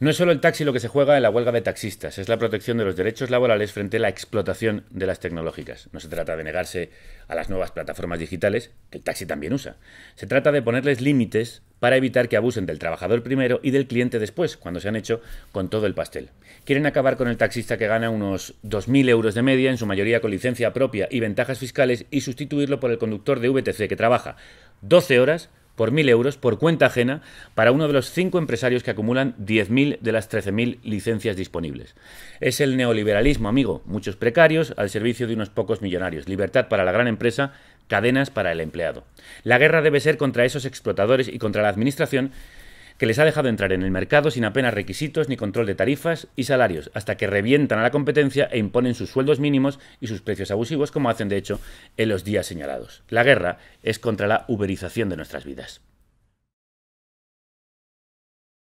No es solo el taxi lo que se juega en la huelga de taxistas, es la protección de los derechos laborales frente a la explotación de las tecnológicas. No se trata de negarse a las nuevas plataformas digitales, que el taxi también usa. Se trata de ponerles límites para evitar que abusen del trabajador primero y del cliente después, cuando se han hecho con todo el pastel. Quieren acabar con el taxista que gana unos 2.000 euros de media, en su mayoría con licencia propia y ventajas fiscales, y sustituirlo por el conductor de VTC que trabaja 12 horas por 1.000 euros por cuenta ajena para uno de los cinco empresarios que acumulan 10.000 de las 13.000 licencias disponibles. Es el neoliberalismo, amigo. Muchos precarios al servicio de unos pocos millonarios. Libertad para la gran empresa, cadenas para el empleado. La guerra debe ser contra esos explotadores y contra la administración que les ha dejado entrar en el mercado sin apenas requisitos ni control de tarifas y salarios, hasta que revientan a la competencia e imponen sus sueldos mínimos y sus precios abusivos, como hacen de hecho en los días señalados. La guerra es contra la uberización de nuestras vidas.